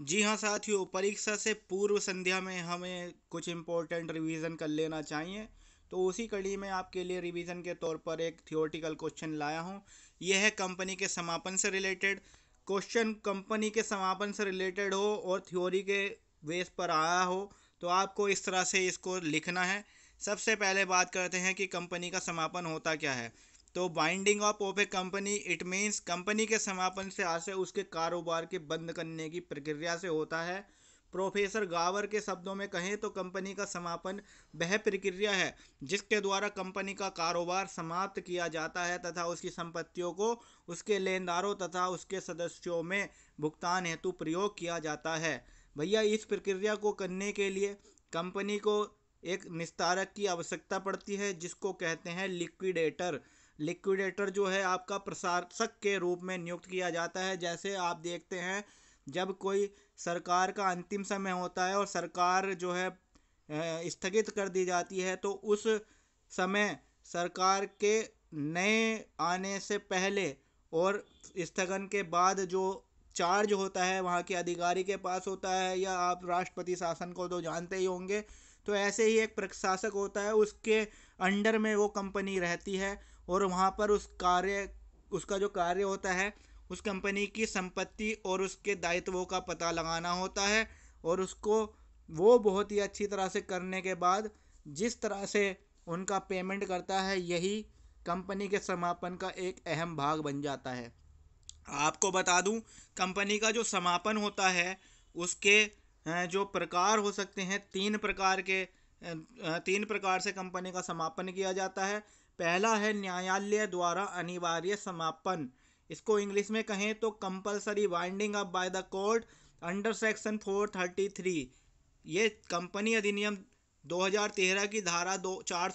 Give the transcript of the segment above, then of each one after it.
जी हाँ साथियों परीक्षा से पूर्व संध्या में हमें कुछ इम्पोर्टेंट रिवीजन कर लेना चाहिए तो उसी कड़ी में आपके लिए रिवीजन के तौर पर एक थियोरटिकल क्वेश्चन लाया हूँ यह है कंपनी के समापन से रिलेटेड क्वेश्चन कंपनी के समापन से रिलेटेड हो और थ्योरी के बेस पर आया हो तो आपको इस तरह से इसको लिखना है सबसे पहले बात करते हैं कि कंपनी का समापन होता क्या है तो binding of of a company it means company के समापन से आशय उसके कारोबार के बंद करने की प्रक्रिया से होता है प्रोफेसर गावर के शब्दों में कहें तो कंपनी का समापन वह प्रक्रिया है जिसके द्वारा कंपनी का कारोबार समाप्त किया जाता है तथा उसकी संपत्तियों को उसके लेनदारों तथा उसके सदस्यों में भुगतान हेतु प्रयोग किया जाता है भैया इस प्रक्रिया को करने के लिए कंपनी को एक निस्तारक की आवश्यकता पड़ती है जिसको कहते हैं लिक्विडेटर लिक्विडेटर जो है आपका प्रशासक के रूप में नियुक्त किया जाता है जैसे आप देखते हैं जब कोई सरकार का अंतिम समय होता है और सरकार जो है स्थगित कर दी जाती है तो उस समय सरकार के नए आने से पहले और स्थगन के बाद जो चार्ज होता है वहाँ के अधिकारी के पास होता है या आप राष्ट्रपति शासन को तो जानते ही होंगे तो ऐसे ही एक प्रशासक होता है उसके अंडर में वो कंपनी रहती है और वहाँ पर उस कार्य उसका जो कार्य होता है उस कंपनी की संपत्ति और उसके दायित्वों का पता लगाना होता है और उसको वो बहुत ही अच्छी तरह से करने के बाद जिस तरह से उनका पेमेंट करता है यही कंपनी के समापन का एक अहम भाग बन जाता है आपको बता दूं कंपनी का जो समापन होता है उसके जो प्रकार हो सकते हैं तीन प्रकार के तीन प्रकार से कंपनी का समापन किया जाता है पहला है न्यायालय द्वारा अनिवार्य समापन इसको इंग्लिश में कहें तो compulsory winding up by the court under section 433 ये कंपनी अधिनियम 2013 की धारा दो चार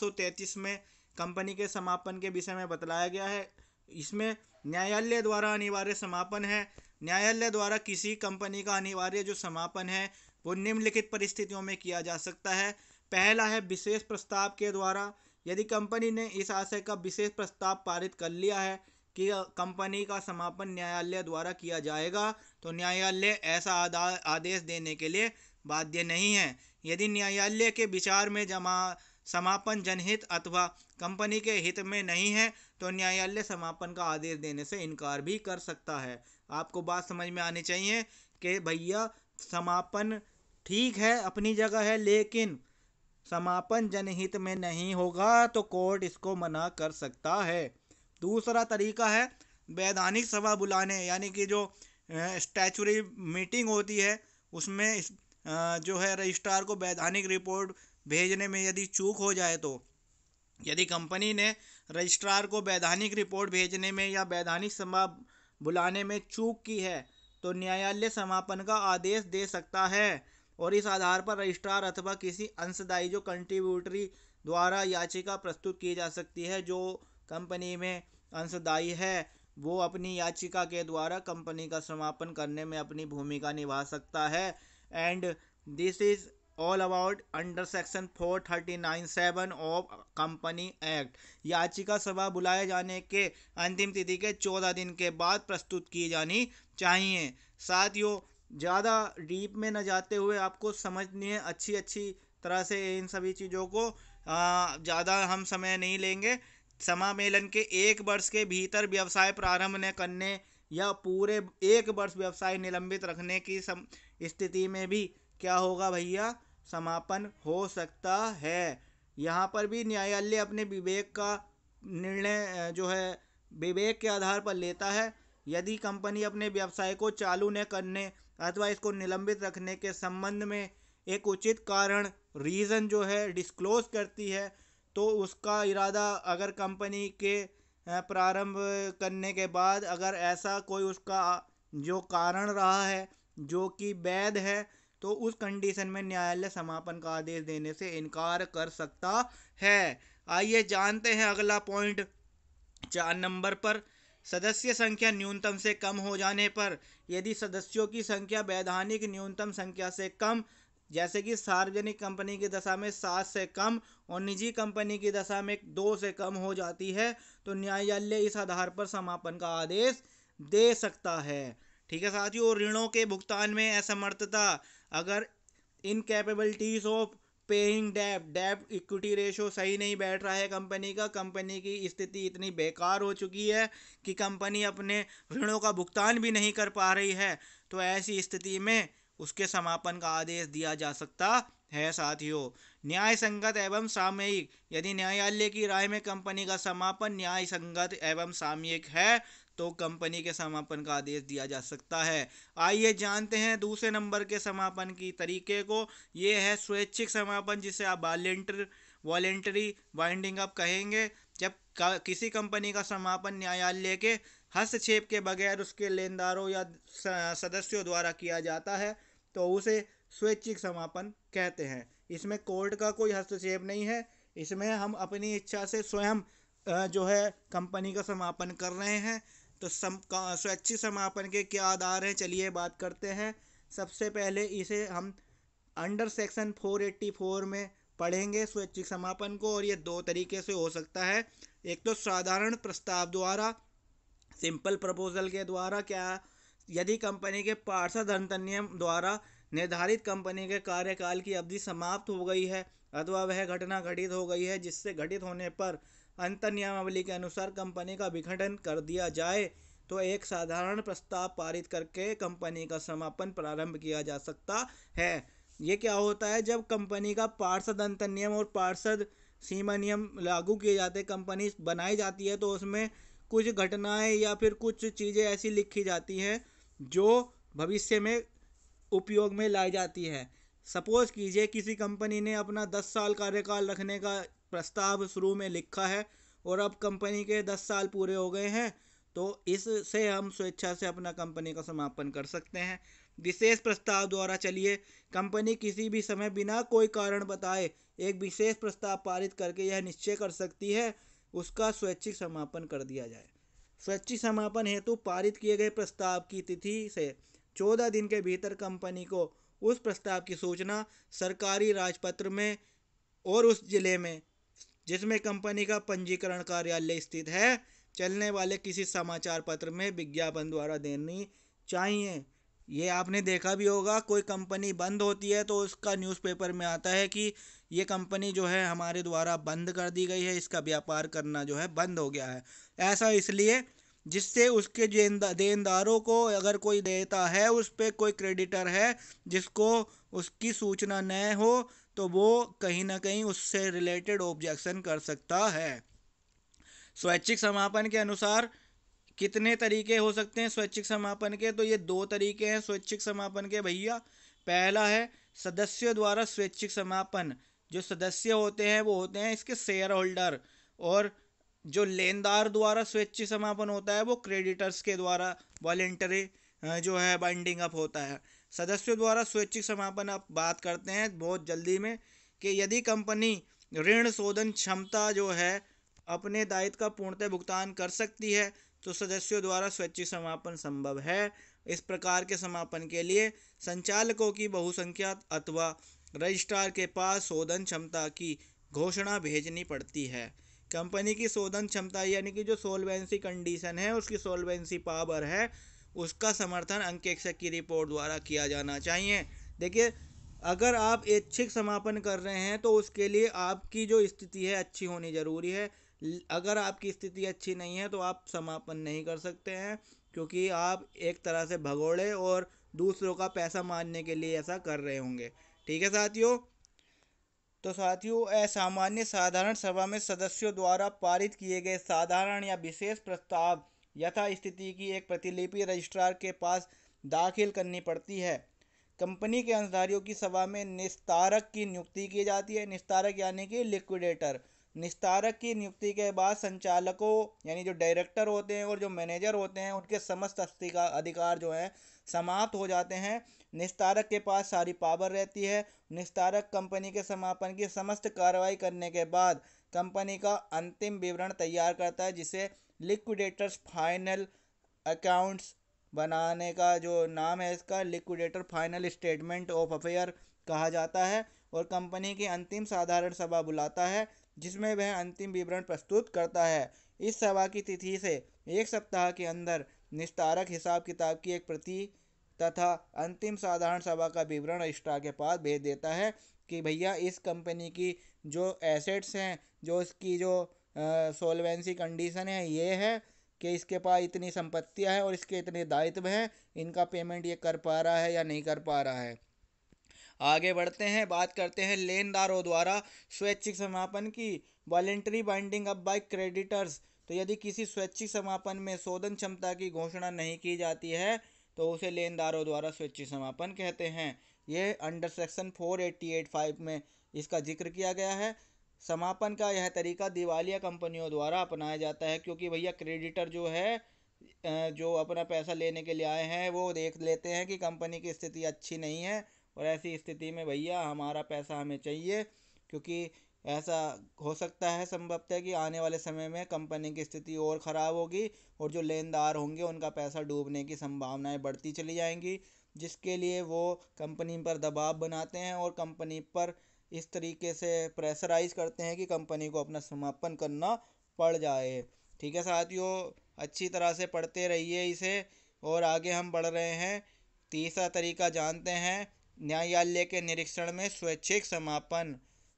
में कंपनी के समापन के विषय में बतलाया गया है इसमें न्यायालय द्वारा अनिवार्य समापन है न्यायालय द्वारा किसी कंपनी का अनिवार्य जो समापन है वो निम्नलिखित परिस्थितियों में किया जा सकता है पहला है विशेष प्रस्ताव के द्वारा यदि कंपनी ने इस आशय का विशेष प्रस्ताव पारित कर लिया है कि कंपनी का समापन न्यायालय द्वारा किया जाएगा तो न्यायालय ऐसा आदेश देने के लिए बाध्य नहीं है यदि न्यायालय के विचार में जमा समापन जनहित अथवा कंपनी के हित में नहीं है तो न्यायालय समापन का आदेश देने से इनकार भी कर सकता है आपको बात समझ में आनी चाहिए कि भैया समापन ठीक है अपनी जगह है लेकिन समापन जनहित में नहीं होगा तो कोर्ट इसको मना कर सकता है दूसरा तरीका है वैधानिक सभा बुलाने यानी कि जो स्टैचुरी मीटिंग होती है उसमें जो है रजिस्ट्रार को वैधानिक रिपोर्ट भेजने में यदि चूक हो जाए तो यदि कंपनी ने रजिस्ट्रार को वैधानिक रिपोर्ट भेजने में या वैधानिक सभा बुलाने में चूक की है तो न्यायालय समापन का आदेश दे सकता है और इस आधार पर रजिस्ट्रार अथवा किसी अंशदायी जो कंट्रीब्यूटरी द्वारा याचिका प्रस्तुत की जा सकती है जो कंपनी में अंशदायी है वो अपनी याचिका के द्वारा कंपनी का समापन करने में अपनी भूमिका निभा सकता है and this is all about under section four thirty nine seven of company act याचिका सभा बुलाए जाने के अंतिम तिथि के चौदह दिन के बाद प्रस्तुत की जानी चाहिए साथियों ज़्यादा डीप में न जाते हुए आपको समझनी है अच्छी अच्छी तरह से इन सभी चीज़ों को ज़्यादा हम समय नहीं लेंगे समामेलन के एक वर्ष के भीतर व्यवसाय प्रारंभ न करने या पूरे एक वर्ष व्यवसाय निलंबित रखने की स्थिति में भी क्या होगा भैया समापन हो सकता है यहाँ पर भी न्यायालय अपने विवेक का निर्णय जो है विवेक के आधार पर लेता है यदि कंपनी अपने व्यवसाय को चालू न करने अथवा इसको निलंबित रखने के संबंध में एक उचित कारण रीज़न जो है डिस्क्लोज करती है तो उसका इरादा अगर कंपनी के प्रारंभ करने के बाद अगर ऐसा कोई उसका जो कारण रहा है जो कि वैध है तो उस कंडीशन में न्यायालय समापन का आदेश देने से इनकार कर सकता है आइए जानते हैं अगला पॉइंट चार नंबर पर सदस्य संख्या न्यूनतम से कम हो जाने पर यदि सदस्यों की संख्या वैधानिक न्यूनतम संख्या से कम जैसे कि सार्वजनिक कंपनी की दशा में सात से कम और निजी कंपनी की दशा में दो से कम हो जाती है तो न्यायालय इस आधार पर समापन का आदेश दे सकता है ठीक है साथियों ऋणों के भुगतान में असमर्थता अगर incapabilities of paying debt debt equity ratio सही नहीं बैठ रहा है कंपनी का कंपनी की स्थिति इतनी बेकार हो चुकी है कि कंपनी अपने ऋणों का भुगतान भी नहीं कर पा रही है तो ऐसी स्थिति में उसके समापन का आदेश दिया जा सकता है साथियों न्याय संगत एवं सामयिक यदि न्यायालय की राय में कंपनी का समापन न्याय संगत एवं सामयिक है तो कंपनी के समापन का आदेश दिया जा सकता है आइए जानते हैं दूसरे नंबर के समापन की तरीके को ये है स्वैच्छिक समापन जिसे आप वॉलेंटर वॉलेंटरी बाइंडिंग अप कहेंगे जब किसी कंपनी का समापन न्यायालय के हस्तक्षेप के बगैर उसके लेनदारों या सदस्यों द्वारा किया जाता है तो उसे स्वैच्छिक समापन कहते हैं इसमें कोर्ट का कोई हस्तक्षेप नहीं है इसमें हम अपनी इच्छा से स्वयं जो है कंपनी का समापन कर रहे हैं तो सम स्वैच्छिक समापन के क्या आधार हैं चलिए बात करते हैं सबसे पहले इसे हम अंडर सेक्शन 484 में पढ़ेंगे स्वैच्छिक समापन को और ये दो तरीके से हो सकता है एक तो साधारण प्रस्ताव द्वारा सिंपल प्रपोजल के द्वारा क्या यदि कंपनी के पार्षद अंतनियम द्वारा निर्धारित कंपनी के कार्यकाल की अवधि समाप्त हो गई है अथवा वह घटना घटित हो गई है जिससे घटित होने पर अंतर नियमावली के अनुसार कंपनी का विघटन कर दिया जाए तो एक साधारण प्रस्ताव पारित करके कंपनी का समापन प्रारंभ किया जा सकता है ये क्या होता है जब कंपनी का पार्षद अंतर नियम और पार्षद सीमा नियम लागू किए जाते हैं कंपनी बनाई जाती है तो उसमें कुछ घटनाएं या फिर कुछ चीज़ें ऐसी लिखी जाती हैं जो भविष्य में उपयोग में लाई जाती है सपोज़ कीजिए किसी कंपनी ने अपना दस साल कार्यकाल रखने का प्रस्ताव शुरू में लिखा है और अब कंपनी के दस साल पूरे हो गए हैं तो इससे हम स्वेच्छा से अपना कंपनी का समापन कर सकते हैं विशेष प्रस्ताव द्वारा चलिए कंपनी किसी भी समय बिना कोई कारण बताए एक विशेष प्रस्ताव पारित करके यह निश्चय कर सकती है उसका स्वैच्छिक समापन कर दिया जाए स्वैच्छिक समापन हेतु पारित किए गए प्रस्ताव की तिथि से चौदह दिन के भीतर कंपनी को उस प्रस्ताव की सूचना सरकारी राजपत्र में और उस जिले में जिसमें कंपनी का पंजीकरण कार्यालय स्थित है चलने वाले किसी समाचार पत्र में विज्ञापन द्वारा देनी चाहिए ये आपने देखा भी होगा कोई कंपनी बंद होती है तो उसका न्यूज़पेपर में आता है कि ये कंपनी जो है हमारे द्वारा बंद कर दी गई है इसका व्यापार करना जो है बंद हो गया है ऐसा इसलिए जिससे उसके देनदारों को अगर कोई देता है उस पर कोई क्रेडिटर है जिसको उसकी सूचना न हो तो वो कहीं ना कहीं उससे रिलेटेड ऑब्जेक्शन कर सकता है स्वैच्छिक समापन के अनुसार कितने तरीके हो सकते हैं स्वैच्छिक समापन के तो ये दो तरीके हैं स्वैच्छिक समापन के भैया पहला है सदस्यों द्वारा स्वैच्छिक समापन जो सदस्य होते हैं वो होते हैं इसके शेयर होल्डर और जो लेनदार द्वारा स्वैच्छिक समापन होता है वो क्रेडिटर्स के द्वारा वॉलेंटरी जो है बाइंडिंग अप होता है सदस्यों द्वारा स्वैच्छिक समापन आप बात करते हैं बहुत जल्दी में कि यदि कंपनी ऋण शोधन क्षमता जो है अपने दायित्व का पूर्णतः भुगतान कर सकती है तो सदस्यों द्वारा स्वैच्छिक समापन संभव है इस प्रकार के समापन के लिए संचालकों की बहुसंख्या अथवा रजिस्ट्रार के पास शोधन क्षमता की घोषणा भेजनी पड़ती है कंपनी की शोधन क्षमता यानी कि जो सोलवेंसी कंडीशन है उसकी सोलवेंसी पावर है उसका समर्थन अंकेक्षक की रिपोर्ट द्वारा किया जाना चाहिए देखिए अगर आप ऐच्छिक समापन कर रहे हैं तो उसके लिए आपकी जो स्थिति है अच्छी होनी ज़रूरी है अगर आपकी स्थिति अच्छी नहीं है तो आप समापन नहीं कर सकते हैं क्योंकि आप एक तरह से भगोड़े और दूसरों का पैसा मारने के लिए ऐसा कर रहे होंगे ठीक है साथियों तो साथियों असामान्य साधारण सभा में सदस्यों द्वारा पारित किए गए साधारण या विशेष प्रस्ताव यथास्थिति की एक प्रतिलिपि रजिस्ट्रार के पास दाखिल करनी पड़ती है कंपनी के अंशधारियों की सभा में निस्तारक की नियुक्ति की जाती है निस्तारक यानी कि लिक्विडेटर निस्तारक की नियुक्ति के बाद संचालकों यानी जो डायरेक्टर होते हैं और जो मैनेजर होते हैं उनके समस्त अधिकार जो हैं समाप्त हो जाते हैं निस्तारक के पास सारी पावर रहती है निस्तारक कंपनी के समापन की समस्त कार्रवाई करने के बाद कंपनी का अंतिम विवरण तैयार करता है जिसे लिक्विडेटर्स फाइनल अकाउंट्स बनाने का जो नाम है इसका liquidator final statement of affair कहा जाता है और कंपनी की अंतिम साधारण सभा बुलाता है जिसमें वह अंतिम विवरण प्रस्तुत करता है इस सभा की तिथि से एक सप्ताह के अंदर निस्तारक हिसाब किताब की एक प्रति तथा अंतिम साधारण सभा का विवरण रजिस्ट्रा के पास भेज देता है कि भैया इस कंपनी की जो एसेट्स हैं जो इसकी जो सोलवेंसी कंडीशन है ये है कि इसके पास इतनी संपत्तियां हैं और इसके इतने दायित्व हैं इनका पेमेंट ये कर पा रहा है या नहीं कर पा रहा है आगे बढ़ते हैं बात करते हैं लेनदारों द्वारा स्वैच्छिक समापन की voluntary binding up by creditors तो यदि किसी स्वैच्छिक समापन में शोधन क्षमता की घोषणा नहीं की जाती है तो उसे लेनदारों द्वारा स्वैच्छिक समापन कहते हैं ये under section four eighty eight five में इसका जिक्र किया गया है समापन का यह तरीका दिवालिया कंपनियों द्वारा अपनाया जाता है क्योंकि भैया क्रेडिटर जो है जो अपना पैसा लेने के लिए आए हैं वो देख लेते हैं कि कंपनी की स्थिति अच्छी नहीं है और ऐसी स्थिति में भैया हमारा पैसा हमें चाहिए क्योंकि ऐसा हो सकता है संभवतः कि आने वाले समय में कंपनी की स्थिति और ख़राब होगी और जो लेनदार होंगे उनका पैसा डूबने की संभावनाएं बढ़ती चली जाएंगी जिसके लिए वो कंपनी पर दबाव बनाते हैं और कंपनी पर इस तरीके से प्रेशराइज़ करते हैं कि कंपनी को अपना समापन करना पड़ जाए ठीक है साथियों अच्छी तरह से पढ़ते रहिए इसे और आगे हम बढ़ रहे हैं तीसरा तरीका जानते हैं न्यायालय के निरीक्षण में स्वैच्छिक समापन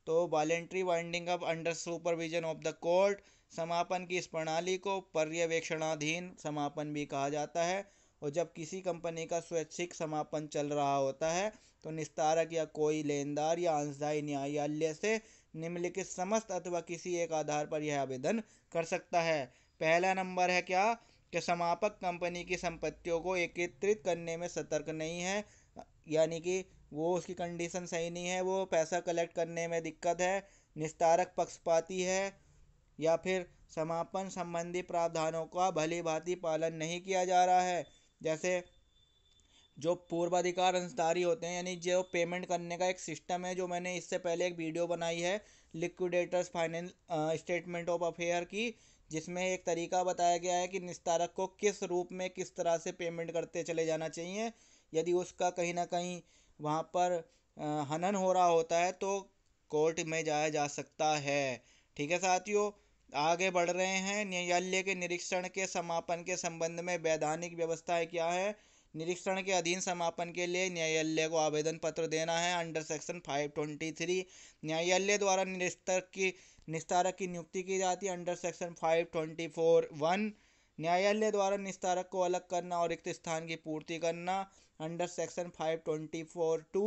तो voluntary winding up under supervision of the court समापन की इस प्रणाली को पर्यवेक्षणाधीन समापन भी कहा जाता है और जब किसी कंपनी का स्वैच्छिक समापन चल रहा होता है तो निस्तारक या कोई लेनदार या अंशदायी न्यायालय से निम्नलिखित समस्त अथवा किसी एक आधार पर यह आवेदन कर सकता है पहला नंबर है क्या कि समापक कंपनी की संपत्तियों को एकत्रित करने में सतर्क नहीं है यानी कि वो उसकी कंडीशन सही नहीं है वो पैसा कलेक्ट करने में दिक्कत है निस्तारक पक्षपाती है या फिर समापन संबंधी प्रावधानों का भली भांति पालन नहीं किया जा रहा है जैसे जो पूर्वाधिकार अंशधारी होते हैं यानी जो पेमेंट करने का एक सिस्टम है जो मैंने इससे पहले एक वीडियो बनाई है liquidators finance statement of affair की जिसमें एक तरीका बताया गया है कि निस्तारक को किस रूप में किस तरह से पेमेंट करते चले जाना चाहिए यदि उसका कहीं ना कहीं वहाँ पर हनन हो रहा होता है तो कोर्ट में जाया जा सकता है ठीक है साथियों आगे बढ़ रहे हैं न्यायालय के निरीक्षण के समापन के संबंध में वैधानिक व्यवस्था क्या है निरीक्षण के अधीन समापन के लिए न्यायालय को आवेदन पत्र देना है अंडर सेक्शन 523 न्यायालय द्वारा निस्तारक की निस्तारक की नियुक्ति की जाती है अंडर सेक्शन 524 वन न्यायालय द्वारा निस्तारक को अलग करना और रिक्त स्थान की पूर्ति करना अंडर सेक्शन 524 टू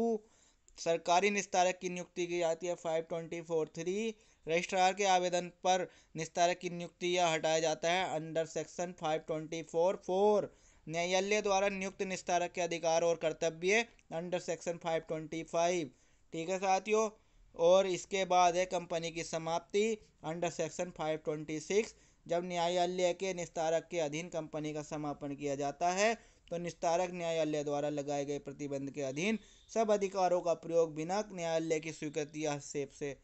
सरकारी निस्तारक की नियुक्ति की जाती है फोर थ्री रजिस्ट्रार के आवेदन पर निस्तारक की नियुक्ति या हटाया जाता है under section five twenty four four न्यायालय द्वारा नियुक्त निस्तारक के अधिकार और कर्तव्य under section five twenty five ठीक है साथियों और इसके बाद है कंपनी की समाप्ति under section five twenty six जब न्यायालय के निस्तारक के अधीन कंपनी का समापन किया जाता है तो निस्तारक न्यायालय द्वारा लगाए गए प्रतिबंध के अधीन सब अधिकारों का प्रयोग बिना न्यायालय की स्वीकृति या सेप से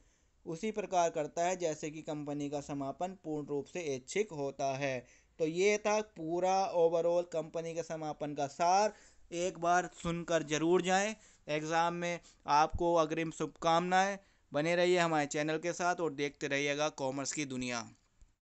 उसी प्रकार करता है जैसे कि कंपनी का समापन पूर्ण रूप से ऐच्छिक होता है तो ये था पूरा ओवरऑल कंपनी के समापन का सार एक बार सुनकर ज़रूर जाएं एग्ज़ाम में आपको अग्रिम शुभकामनाएं बने रहिए हमारे चैनल के साथ और देखते रहिएगा कॉमर्स की दुनिया